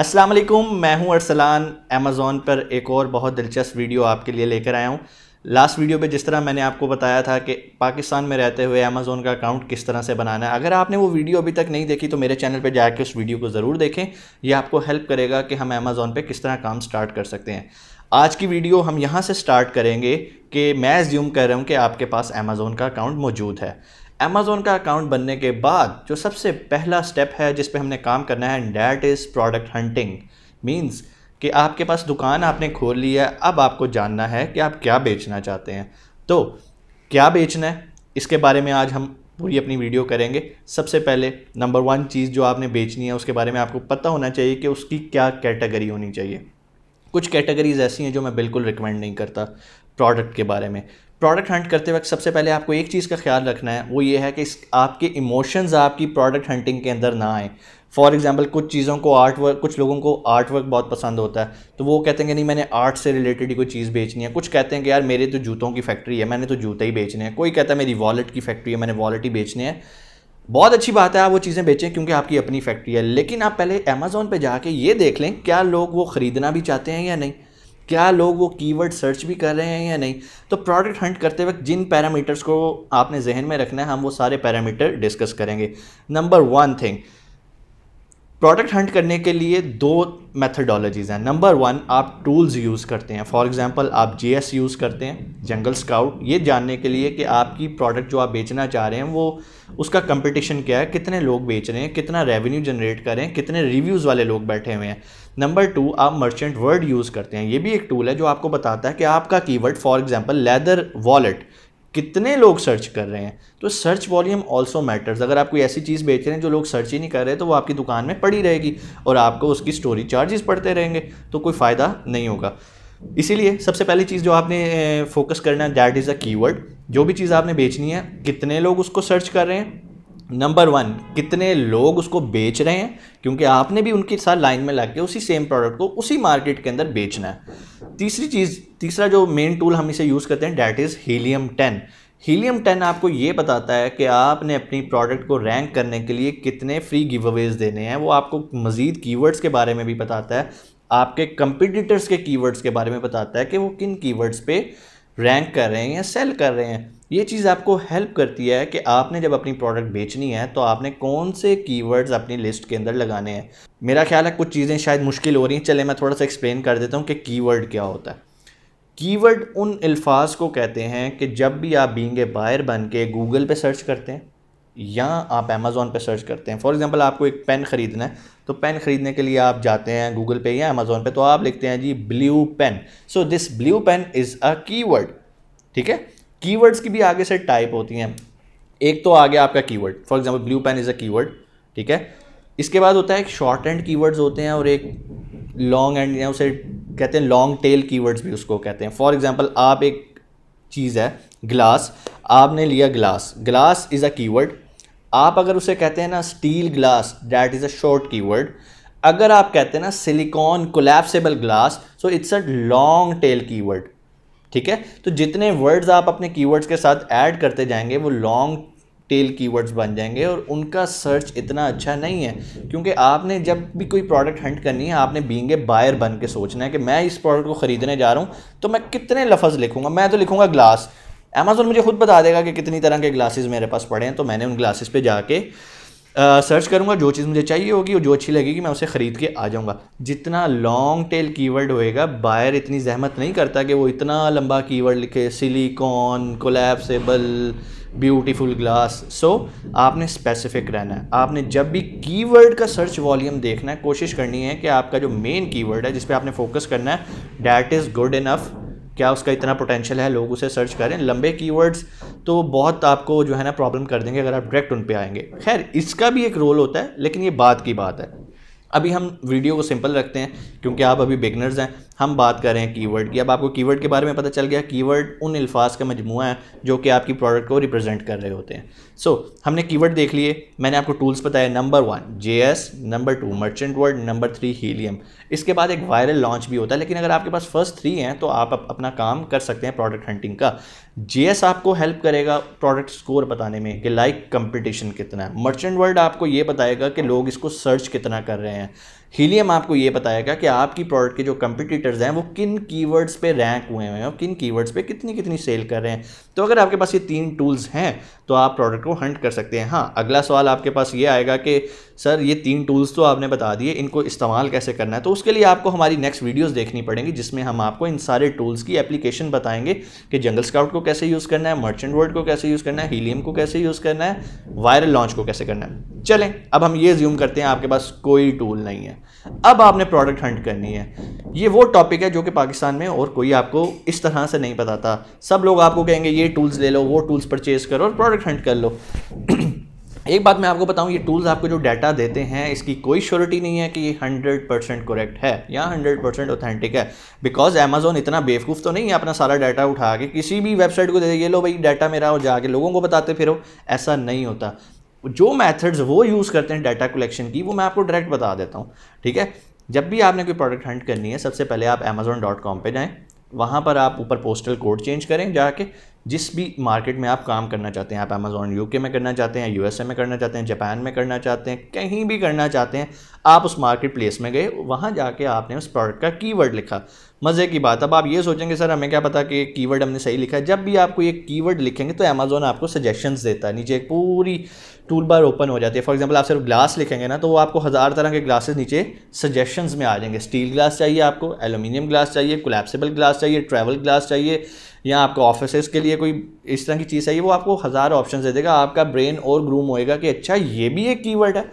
अस्सलाम वालेकुम मैं हूं अरसलान अमेज़ोन पर एक और बहुत दिलचस्प वीडियो आपके लिए लेकर आया हूं लास्ट वीडियो पे जिस तरह मैंने आपको बताया था कि पाकिस्तान में रहते हुए अमेज़ोन का अकाउंट किस तरह से बनाना है अगर आपने वो वीडियो अभी तक नहीं देखी तो मेरे चैनल पे जाकर उस वीडियो को ज़रूर देखें यह आपको हेल्प करेगा कि हम अमेज़ोन पे किस तरह काम स्टार्ट कर सकते हैं आज की वीडियो हम यहाँ से स्टार्ट करेंगे कि मैं ज्यूम कर रहा हूँ कि आपके पास अमेज़ोन का अकाउंट मौजूद है अमेज़ोन का अकाउंट बनने के बाद जो सबसे पहला स्टेप है जिस पे हमने काम करना है and that is product hunting means कि आपके पास दुकान आपने खोल ली है अब आपको जानना है कि आप क्या बेचना चाहते हैं तो क्या बेचना है इसके बारे में आज हम पूरी अपनी वीडियो करेंगे सबसे पहले नंबर वन चीज़ जो आपने बेचनी है उसके बारे में आपको पता होना चाहिए कि उसकी क्या कैटेगरी होनी चाहिए कुछ कैटेगरीज ऐसी हैं जो मैं बिल्कुल रिकमेंड नहीं करता प्रोडक्ट के बारे में प्रोडक्ट हंट करते वक्त सबसे पहले आपको एक चीज़ का ख्याल रखना है वो ये है कि आपके इमोशंस आपकी प्रोडक्ट हंटिंग के अंदर ना आए फॉर एग्ज़ाम्पल कुछ चीज़ों को आर्ट वर्क कुछ लोगों को आर्ट वर्क बहुत पसंद होता है तो वो कहते हैं कि नहीं मैंने आर्ट से रिलेटेड ही कोई चीज़ बेचनी है कुछ कहते हैं कि यार मेरे तो जूतों की फैक्ट्री है मैंने तो जूते ही बेचने हैं कोई कहता है मेरी वॉलेट की फैक्ट्री है मैंने वॉलेट ही बेचने हैं बहुत अच्छी बात है आप वो चीज़ें बेचें क्योंकि आपकी अपनी फैक्ट्री है लेकिन आप पहले अमेज़ोन पे जाके ये देख लें क्या लोग वो ख़रीदना भी चाहते हैं या नहीं क्या लोग वो कीवर्ड सर्च भी कर रहे हैं या नहीं तो प्रोडक्ट हंट करते वक्त जिन पैरामीटर्स को आपने जहन में रखना है हम वो सारे पैरामीटर डिस्कस करेंगे number one thing product hunt करने के लिए दो मेथडोलॉजीज़ हैं नंबर वन आप टूल्स यूज़ करते हैं फॉर एग्जांपल आप जीएस यूज़ करते हैं जंगल स्काउट ये जानने के लिए कि आपकी प्रोडक्ट जो आप बेचना चाह रहे हैं वो उसका कंपटीशन क्या है कितने लोग बेच रहे हैं कितना रेवेन्यू जनरेट करें कितने रिव्यूज़ वाले लोग बैठे हुए हैं नंबर टू आप मर्चेंट वर्ड यूज़ करते हैं ये भी एक टूल है जो आपको बताता है कि आपका keyword for example leather wallet कितने लोग सर्च कर रहे हैं तो सर्च वॉल्यूम ऑल्सो मैटर्स अगर आप कोई ऐसी चीज़ बेच रहे हैं जो लोग सर्च ही नहीं कर रहे तो वो आपकी दुकान में पड़ी रहेगी और आपको उसकी स्टोरी चार्जेस पड़ते रहेंगे तो कोई फ़ायदा नहीं होगा इसीलिए सबसे पहली चीज़ जो आपने फोकस करना है दैट इज़ अ कीवर्ड जो भी चीज़ आपने बेचनी है कितने लोग उसको सर्च कर रहे हैं नंबर वन कितने लोग उसको बेच रहे हैं क्योंकि आपने भी उनके साथ लाइन में लग के उसी सेम प्रोडक्ट को उसी मार्केट के अंदर बेचना है तीसरी चीज़ तीसरा जो मेन टूल हम इसे यूज़ करते हैं that is helium ten helium ten आपको ये बताता है कि आपने अपनी प्रोडक्ट को रैंक करने के लिए कितने फ्री गिव अवेज देने हैं वो आपको मज़ीद कीवर्ड्स के बारे में भी बताता है आपके कंपिटिटर्स के कीवर्ड्स के बारे में बताता है कि वो किन कीवर्ड्स पे रैंक कर रहे हैं या सेल कर रहे हैं ये चीज़ आपको हेल्प करती है कि आपने जब अपनी प्रोडक्ट बेचनी है तो आपने कौन से कीवर्ड्स अपनी लिस्ट के अंदर लगाने हैं मेरा ख्याल है कुछ चीज़ें शायद मुश्किल हो रही हैं चले मैं थोड़ा सा एक्सप्लेन कर देता हूँ कि कीवर्ड क्या होता है कीवर्ड उन अल्फाज को कहते हैं कि जब भी आप बींग ए बायर बन के गूगल पर सर्च करते हैं या आप अमेज़ोन पर सर्च करते हैं फॉर एग्ज़ाम्पल आपको एक पेन ख़रीदना है तो पेन ख़रीदने के लिए आप जाते हैं गूगल पे या अमेज़ोन पे तो आप लिखते हैं G blue pen so this blue pen is a keyword ठीक है कीवर्ड्स की भी आगे से टाइप होती हैं एक तो आ गया आपका keyword for example blue pen is a keyword ठीक है इसके बाद होता है एक शॉर्ट एंड कीवर्ड्स होते हैं और एक लॉन्ग एंड या उसे कहते हैं लॉन्ग टेल कीवर्ड्स भी उसको कहते हैं फॉर एग्जाम्पल आप एक चीज़ है ग्लास आपने लिया glass glass is a keyword आप अगर उसे कहते हैं ना steel glass that is a short keyword अगर आप कहते हैं ना silicone collapsible glass so it's a long tail keyword ठीक है तो जितने वर्ड्स आप अपने कीवर्ड्स के साथ ऐड करते जाएंगे वो लॉन्ग टेल कीवर्ड्स बन जाएंगे और उनका सर्च इतना अच्छा नहीं है क्योंकि आपने जब भी कोई प्रोडक्ट हंट करनी है आपने बींगे बायर बन के सोचना है कि मैं इस प्रोडक्ट को ख़रीदने जा रहा हूँ तो मैं कितने लफ्ज़ लिखूँगा मैं तो लिखूँगा ग्लास अमेज़ोन मुझे खुद बता देगा कि कितनी तरह के ग्लासेस मेरे पास पड़े हैं तो मैंने उन ग्लासेस पे जाके आ, सर्च करूँगा जो चीज़ मुझे चाहिए होगी और जो अच्छी लगेगी मैं उसे ख़रीद के आ जाऊँगा जितना लॉन्ग टेल कीवर्ड होएगा बायर इतनी जहमत नहीं करता कि वो इतना लंबा कीवर्ड लिखे silicone collapsible beautiful glass so आपने स्पेसिफिक रहना है आपने जब भी कीवर्ड का सर्च वॉल्यूम देखना है कोशिश करनी है कि आपका जो मेन कीवर्ड है जिस पर आपने फोकस करना है डैट इज़ गुड इनफ़ क्या उसका इतना पोटेंशियल है लोग उसे सर्च करें लंबे कीवर्ड्स तो बहुत आपको जो है ना प्रॉब्लम कर देंगे अगर आप डायरेक्ट उन पर आएंगे खैर इसका भी एक रोल होता है लेकिन ये बात की बात है अभी हम वीडियो को सिंपल रखते हैं क्योंकि आप अभी बिगनर्स हैं हम बात कर रहे हैं कीवर्ड की अब आपको कीवर्ड के बारे में पता चल गया कीवर्ड उन अल्फाज का मजमू है जो कि आपकी प्रोडक्ट को रिप्रेजेंट कर रहे होते हैं सो so, हमने कीवर्ड देख लिए मैंने आपको टूल्स बताए number one J number two merchant word number three helium इसके बाद एक वायरल लॉन्च भी होता है लेकिन अगर आपके पास फर्स्ट थ्री हैं तो आप अपना काम कर सकते हैं प्रोडक्ट हंटिंग का जे आपको हेल्प करेगा प्रोडक्ट स्कोर बताने में कि लाइक कंपटीशन कितना है मर्चेंट वर्ड आपको ये बताएगा कि लोग इसको सर्च कितना कर रहे हैं हीलियम आपको ये बताएगा कि आपकी प्रोडक्ट के जो कंपिटिटर्स हैं वो किन कीवर्ड्स पे रैंक हुए हैं और किन कीवर्ड्स पे कितनी कितनी सेल कर रहे हैं तो अगर आपके पास ये तीन टूल्स हैं तो आप प्रोडक्ट को हंट कर सकते हैं हाँ अगला सवाल आपके पास ये आएगा कि सर ये तीन टूल्स तो आपने बता दिए इनको इस्तेमाल कैसे करना है तो उसके लिए आपको हमारी नेक्स्ट वीडियोज़ देखनी पड़ेंगी जिसमें हम आपको इन सारे टूल्स की एप्लीकेशन बताएंगे कि जंगल स्काउट को कैसे यूज़ करना है मर्चेंट वर्ड को कैसे यूज़ करना है हीलियम को कैसे यूज़ करना है वायरल लॉन्च को कैसे करना है चलें अब हम ये ज्यूम करते हैं आपके पास कोई टूल नहीं है अब आपने प्रोडक्ट हंट करनी है ये वो टॉपिक है जो कि पाकिस्तान में और कोई आपको इस तरह से नहीं बताता सब लोग आपको कहेंगे ये टूल्स ले लो वो टूल्स परचेज़ करो और प्रोडक्ट हंट कर लो एक बात मैं आपको बताऊं ये टूल्स आपको जो डाटा देते हैं इसकी कोई श्योरिटी नहीं है कि ये 100 परसेंट करेक्ट है या 100 परसेंट ऑथेंटिक है बिकॉज अमेजोन इतना बेवकूफ़ तो नहीं है अपना सारा डाटा उठा के किसी भी वेबसाइट को दे ये लो भाई डाटा मेरा हो जाके लोगों को बताते फिर ऐसा नहीं होता जो मेथड्स वो यूज़ करते हैं डाटा कलेक्शन की वो मैं आपको डायरेक्ट बता देता हूँ ठीक है जब भी आपने कोई प्रोडक्ट हंट करनी है सबसे पहले आप अमेजोन डॉट कॉम पर जाएँ वहाँ पर आप ऊपर पोस्टल कोड चेंज करें जाके जिस भी मार्केट में आप काम करना चाहते हैं आप अमेज़ोन यू में करना चाहते हैं यू में करना चाहते हैं जापान में करना चाहते हैं कहीं भी करना चाहते हैं आप उस मार्केट प्लेस में गए वहाँ जाके आपने उस प्रोडक्ट का कीवर्ड लिखा मज़े की बात अब आप ये सोचेंगे सर हमें क्या पता कि कीवर्ड हमने सही लिखा है जब भी आपको ये कीवर्ड लिखेंगे तो अमेज़ोन आपको सजेशंस देता है नीचे एक पूरी टूल बार ओपन हो जाती है फॉर एग्जांपल आप सिर्फ ग्लास लिखेंगे ना तो वो आपको हज़ार तरह के ग्लासेस नीचे सजेशंस में आ जाएंगे स्टील ग्लास चाहिए आपको एलुमिनियम ग्लास चाहिए कोलेप्सिबल ग्लास चाहिए ट्रैवल ग्लास चाहिए या आपको ऑफिस के लिए कोई इस तरह की चीज़ चाहिए वो आपको हज़ार ऑप्शन दे देगा आपका ब्रेन और ग्रूम होएगा कि अच्छा ये भी एक कीवर्ड है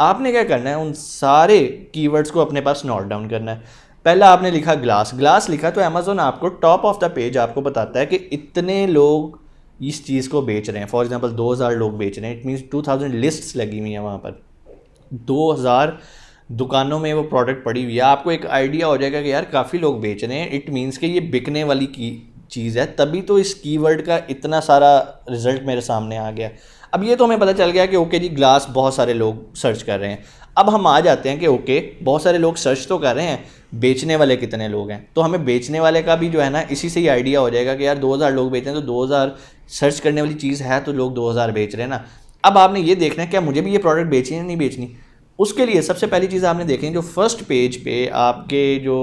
आपने क्या करना है उन सारे कीवर्ड्स को अपने पास नोट डाउन करना है पहला आपने लिखा ग्लास ग्लास लिखा तो अमेज़ोन आपको टॉप ऑफ द पेज आपको बताता है कि इतने लोग इस चीज़ को बेच रहे हैं फॉर एग्जाम्पल दो हज़ार लोग बेच रहे हैं it means two thousand lists लगी हुई हैं वहाँ पर दो हज़ार दुकानों में वो प्रोडक्ट पड़ी हुई है आपको एक आइडिया हो जाएगा कि यार काफ़ी लोग बेच रहे हैं इट मीन्स कि ये बिकने वाली की चीज़ है तभी तो इस कीवर्ड का इतना सारा रिजल्ट मेरे सामने आ गया अब ये तो हमें पता चल गया कि ओके जी ग्लास बहुत सारे लोग सर्च कर रहे हैं अब हम आ जाते हैं कि ओके बहुत सारे लोग सर्च तो कर रहे हैं बेचने वाले कितने लोग हैं तो हमें बेचने वाले का भी जो है ना इसी से ही आइडिया हो जाएगा कि यार 2000 लोग बेच रहे हैं तो 2000 सर्च करने वाली चीज़ है तो लोग 2000 बेच रहे हैं ना अब आपने ये देखना है क्या मुझे भी ये प्रोडक्ट बेचनी है नहीं बेचनी उसके लिए सबसे पहली चीज़ आपने देखें जो फर्स्ट पेज पे आपके जो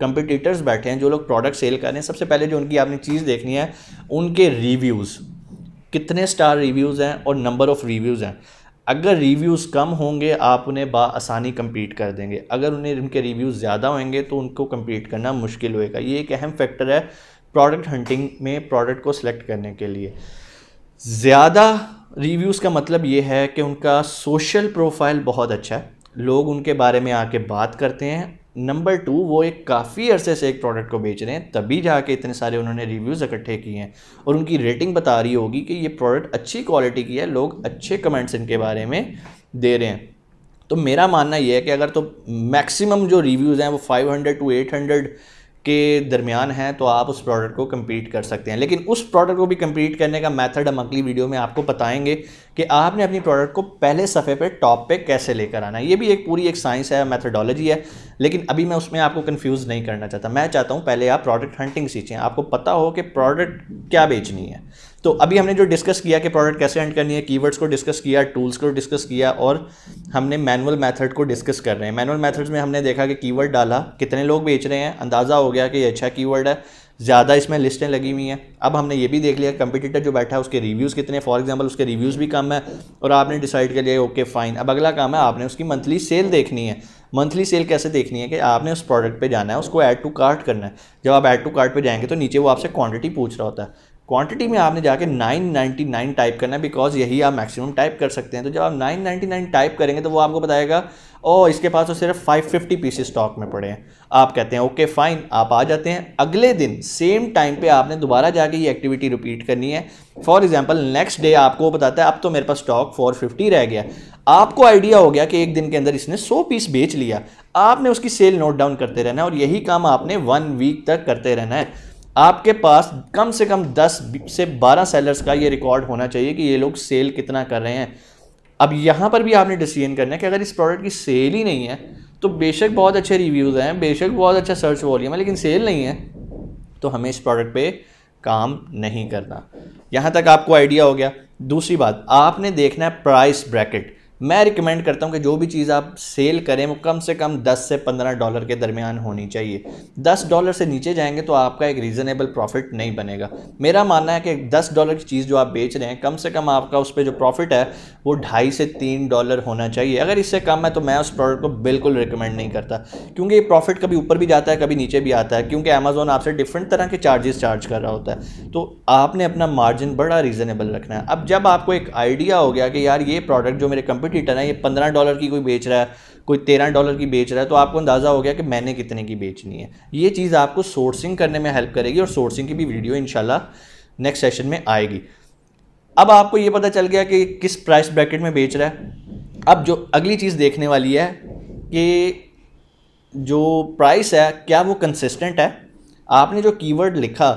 कंपटीटर्स बैठे हैं जो लोग प्रोडक्ट सेल कर रहे हैं सबसे पहले जो उनकी आपने चीज़ देखनी है उनके रिव्यूज़ कितने स्टार रिव्यूज़ हैं और नंबर ऑफ़ रिव्यूज़ हैं अगर रिव्यूज़ कम होंगे आप उन्हें बसानी कम्पीट कर देंगे अगर उन्हें उनके रिव्यूज़ ज़्यादा होंगे तो उनको कम्पीट करना मुश्किल होएगा ये एक अहम फैक्टर है प्रोडक्ट हंटिंग में प्रोडक्ट को सिलेक्ट करने के लिए ज़्यादा रिव्यूज़ का मतलब ये है कि उनका सोशल प्रोफाइल बहुत अच्छा है लोग उनके बारे में आके बात करते हैं नंबर टू वो एक काफ़ी अरसे से एक प्रोडक्ट को बेच रहे हैं तभी जाके इतने सारे उन्होंने रिव्यूज़ इकट्ठे किए हैं और उनकी रेटिंग बता रही होगी कि ये प्रोडक्ट अच्छी क्वालिटी की है लोग अच्छे कमेंट्स इनके बारे में दे रहे हैं तो मेरा मानना ये है कि अगर तो मैक्सिमम जो रिव्यूज़ हैं वो 500 टू 800 के दरमियान है तो आप उस प्रोडक्ट को कम्पीट कर सकते हैं लेकिन उस प्रोडक्ट को भी कम्पीट करने का मैथड हम अगली वीडियो में आपको बताएंगे कि आपने अपनी प्रोडक्ट को पहले सफ़े पर टॉप पर कैसे लेकर आना है ये भी एक पूरी एक साइंस है मेथडोलॉजी है लेकिन अभी मैं उसमें आपको कन्फ्यूज़ नहीं करना चाहता मैं चाहता हूँ पहले आप प्रोडक्ट हंटिंग सीखें आपको पता हो कि प्रोडक्ट क्या बेचनी है तो अभी हमने जो डिस्कस किया कि प्रोडक्ट कैसे एंड करनी है कीवर्ड्स को डिस्कस किया टूल्स को डिस्कस किया और हमने मैनुअल मेथड को डिस्कस कर रहे हैं मैनुअल मेथड्स में हमने देखा कि कीवर्ड डाला कितने लोग बेच रहे हैं अंदाज़ा हो गया कि ये अच्छा कीवर्ड है ज़्यादा इसमें लिस्टें लगी हुई हैं अब हमने ये भी देख लिया कंपिटेटर जो बैठा है उसके रिव्यूज़ कितने फॉर एग्जाम्पल उसके रिव्यूज़ भी कम है और आपने डिसाइड कर लिया ओके फाइन अब अगला काम है आपने उसकी मंथली सेल देखनी है मंथली सेल कैसे देखनी है कि आपने उस प्रोडक्ट पे जाना है उसको ऐड टू कार्ट करना है जब आप ऐड टू कार्ट पे जाएंगे तो नीचे वो आपसे क्वांटिटी पूछ रहा होता है क्वांटिटी में आपने जाके 999 टाइप करना है बिकॉज यही आप मैक्सिमम टाइप कर सकते हैं तो जब आप 999 टाइप करेंगे तो वो आपको बताएगा ओ इसके पास तो सिर्फ 550 पीसेस स्टॉक में पड़े हैं आप कहते हैं ओके फाइन आप आ जाते हैं अगले दिन सेम टाइम पे आपने दोबारा जाके ये एक्टिविटी रिपीट करनी है फॉर एग्जाम्पल नेक्स्ट डे आपको वो बताता है अब तो मेरे पास स्टॉक फिफ्टी रह गया आपको आइडिया हो गया कि एक दिन के अंदर इसने सौ पीस बेच लिया आपने उसकी सेल नोट डाउन करते रहना है और यही काम आपने वन वीक तक करते रहना है आपके पास कम से कम 10 से 12 सेलर्स का ये रिकॉर्ड होना चाहिए कि ये लोग सेल कितना कर रहे हैं अब यहाँ पर भी आपने डिसीजन करना है कि अगर इस प्रोडक्ट की सेल ही नहीं है तो बेशक बहुत अच्छे रिव्यूज़ हैं बेशक बहुत अच्छा सर्च वॉल्यूम है लेकिन सेल नहीं है तो हमें इस प्रोडक्ट पर काम नहीं करना यहाँ तक आपको आइडिया हो गया दूसरी बात आपने देखना है प्राइस ब्रैकेट मैं रिकमेंड करता हूँ कि जो भी चीज़ आप सेल करें वो कम से कम 10 से 15 डॉलर के दरमियान होनी चाहिए 10 डॉलर से नीचे जाएंगे तो आपका एक रीज़नेबल प्रॉफिट नहीं बनेगा मेरा मानना है कि 10 डॉलर की चीज़ जो आप बेच रहे हैं कम से कम आपका उस पर जो प्रॉफिट है वो ढाई से तीन डॉलर होना चाहिए अगर इससे कम है तो मैं उस प्रोडक्ट को बिल्कुल रिकमेंड नहीं करता क्योंकि ये प्रॉफिट कभी ऊपर भी जाता है कभी नीचे भी आता है क्योंकि अमेज़ोन आपसे डिफरेंट तरह के चार्जेस चार्ज कर रहा होता है तो आपने अपना मार्जिन बड़ा रीज़नेबल रखना है अब जब आपको एक आइडिया हो गया कि यार ये प्रोडक्ट जो मेरे कंपनी कॉम्पिटिटर है ये पंद्रह डॉलर की कोई बेच रहा है कोई तेरह डॉलर की बेच रहा है तो आपको अंदाज़ा हो गया कि मैंने कितने की बेचनी है ये चीज़ आपको सोर्सिंग करने में हेल्प करेगी और सोर्सिंग की भी वीडियो इन नेक्स्ट सेशन में आएगी अब आपको ये पता चल गया कि किस प्राइस ब्रैकेट में बेच रहा है अब जो अगली चीज़ देखने वाली है कि जो प्राइस है क्या वो कंसिस्टेंट है आपने जो कीवर्ड लिखा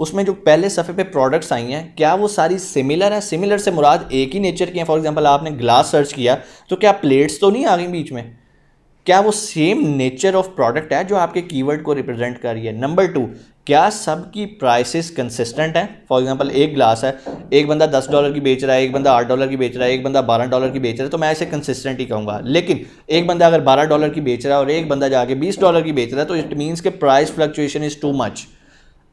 उसमें जो पहले सफ़े पे प्रोडक्ट्स आई हैं क्या वो सारी सिमिलर हैं सिमिलर से मुराद एक ही नेचर की हैं फॉर एग्जांपल आपने ग्लास सर्च किया तो क्या प्लेट्स तो नहीं आ गई बीच में क्या वो सेम नेचर ऑफ प्रोडक्ट है जो आपके कीवर्ड को रिप्रेजेंट कर रही है नंबर टू क्या सब की प्राइसेस कंसिस्टेंट हैं फॉर एग्जांपल एक ग्लास है एक बंदा दस डॉलर की बेच रहा है एक बंदा आठ डॉलर की बेच रहा है एक बंदा बारह डॉलर की बेच रहा है तो मैं ऐसे कंसिस्टेंट ही कहूँगा लेकिन एक बंदा अगर बारह डॉलर की बेच रहा है और एक बंदा जाके बीस डॉलर की बेच रहा है तो इट मीन्स के price fluctuation is too much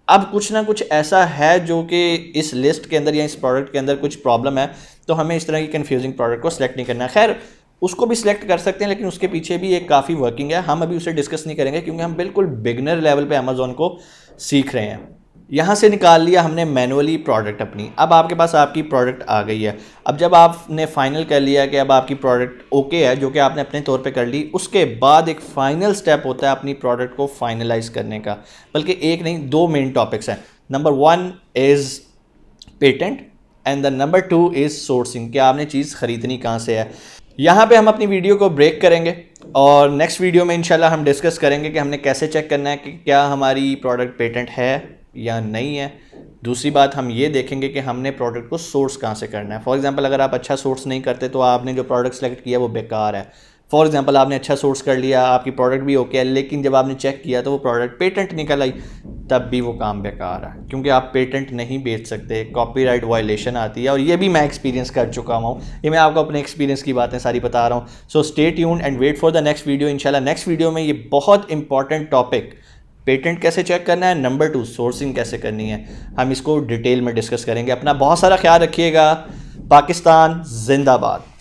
अब कुछ ना कुछ ऐसा है जो कि इस लिस्ट के अंदर या इस प्रोडक्ट के अंदर कुछ प्रॉब्लम है तो हमें इस तरह की कन्फ्यूजिंग प्रोडक्ट को सिलेक्ट नहीं करना खैर उसको भी सिलेक्ट कर सकते हैं लेकिन उसके पीछे भी एक काफ़ी वर्किंग है हम अभी उसे डिस्कस नहीं करेंगे क्योंकि हम बिल्कुल बिगनर लेवल पे अमेजोन को सीख रहे हैं यहाँ से निकाल लिया हमने मैनुअली प्रोडक्ट अपनी अब आपके पास आपकी प्रोडक्ट आ गई है अब जब आपने फाइनल कर लिया कि अब आपकी प्रोडक्ट ओके है जो कि आपने अपने तौर पे कर ली उसके बाद एक फ़ाइनल स्टेप होता है अपनी प्रोडक्ट को फाइनलाइज करने का बल्कि एक नहीं दो मेन टॉपिक्स हैं number one is patent and the number two is sourcing कि आपने चीज़ ख़रीदनी कहाँ से है यहाँ पे हम अपनी वीडियो को ब्रेक करेंगे और नेक्स्ट वीडियो में इंशाल्लाह हम डिस्कस करेंगे कि हमने कैसे चेक करना है कि क्या हमारी प्रोडक्ट पेटेंट है या नहीं है दूसरी बात हम ये देखेंगे कि हमने प्रोडक्ट को सोर्स कहाँ से करना है फॉर एग्ज़ाम्पल अगर आप अच्छा सोर्स नहीं करते तो आपने जो प्रोडक्ट सेलेक्ट किया वो बेकार है फॉर एग्ज़ाम्पल आपने अच्छा सोर्स कर लिया आपकी प्रोडक्ट भी ओके है लेकिन जब आपने चेक किया तो वो प्रोडक्ट पेटेंट निकल आई तब भी वो काम बेकार है क्योंकि आप पेटेंट नहीं बेच सकते राइट वायलेशन आती है और ये भी मैं एक्सपीरियंस कर चुका हूँ ये मैं आपको अपने एक्सपीरियंस की बातें सारी बता रहा हूँ so stay tuned and wait for the next video इनशाला नेक्स्ट वीडियो में ये बहुत इंपॉर्टेंट टॉपिक पेटेंट कैसे चेक करना है नंबर टू सोर्सिंग कैसे करनी है हम इसको डिटेल में डिस्कस करेंगे अपना बहुत सारा ख्याल रखिएगा पाकिस्तान जिंदाबाद